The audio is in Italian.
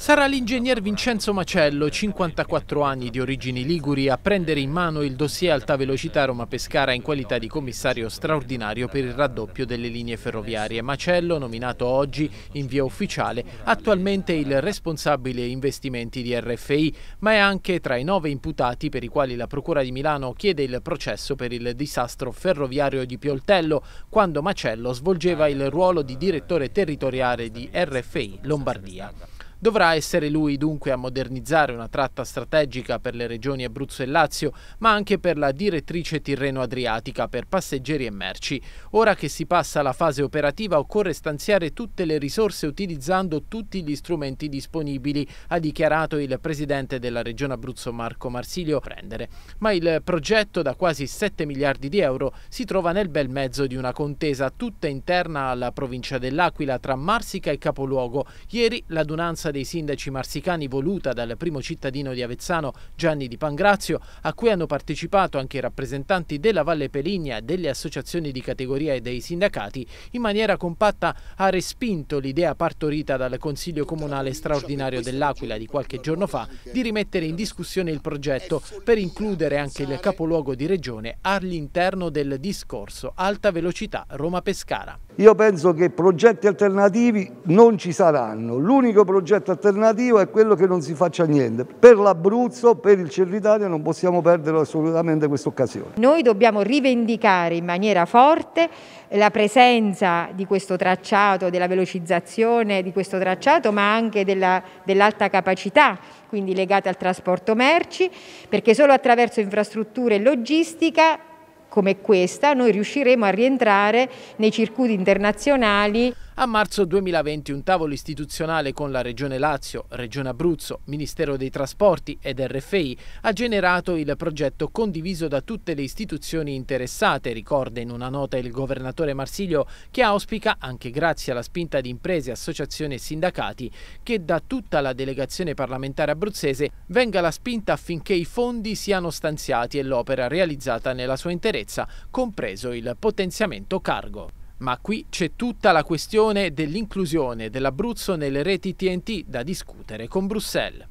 Sarà l'ingegner Vincenzo Macello, 54 anni di origini liguri, a prendere in mano il dossier Alta Velocità Roma-Pescara in qualità di commissario straordinario per il raddoppio delle linee ferroviarie. Macello, nominato oggi in via ufficiale, attualmente il responsabile investimenti di RFI, ma è anche tra i nove imputati per i quali la Procura di Milano chiede il processo per il disastro ferroviario di Pioltello, quando Macello svolgeva il ruolo di direttore territoriale di RFI Lombardia. Dovrà essere lui dunque a modernizzare una tratta strategica per le regioni Abruzzo e Lazio, ma anche per la direttrice Tirreno-Adriatica per passeggeri e merci. Ora che si passa alla fase operativa occorre stanziare tutte le risorse utilizzando tutti gli strumenti disponibili, ha dichiarato il presidente della regione Abruzzo Marco Marsilio Prendere. Ma il progetto da quasi 7 miliardi di euro si trova nel bel mezzo di una contesa tutta interna alla provincia dell'Aquila tra Marsica e Capoluogo. Ieri l'adunanza richiesta dei sindaci marsicani voluta dal primo cittadino di Avezzano Gianni Di Pangrazio, a cui hanno partecipato anche i rappresentanti della Valle Peligna, delle associazioni di categoria e dei sindacati, in maniera compatta ha respinto l'idea partorita dal Consiglio Comunale straordinario dell'Aquila di qualche giorno fa di rimettere in discussione il progetto per includere anche il capoluogo di regione all'interno del discorso Alta Velocità Roma-Pescara. Io penso che progetti alternativi non ci saranno, l'unico progetto alternativo è quello che non si faccia niente. Per l'Abruzzo, per il Cerritalia non possiamo perdere assolutamente questa occasione. Noi dobbiamo rivendicare in maniera forte la presenza di questo tracciato, della velocizzazione di questo tracciato, ma anche dell'alta dell capacità, quindi legata al trasporto merci, perché solo attraverso infrastrutture e logistica come questa noi riusciremo a rientrare nei circuiti internazionali. A marzo 2020 un tavolo istituzionale con la Regione Lazio, Regione Abruzzo, Ministero dei Trasporti ed RFI ha generato il progetto condiviso da tutte le istituzioni interessate, ricorda in una nota il governatore Marsilio, che auspica, anche grazie alla spinta di imprese, associazioni e sindacati, che da tutta la delegazione parlamentare abruzzese venga la spinta affinché i fondi siano stanziati e l'opera realizzata nella sua interezza, compreso il potenziamento cargo. Ma qui c'è tutta la questione dell'inclusione dell'Abruzzo nelle reti TNT da discutere con Bruxelles.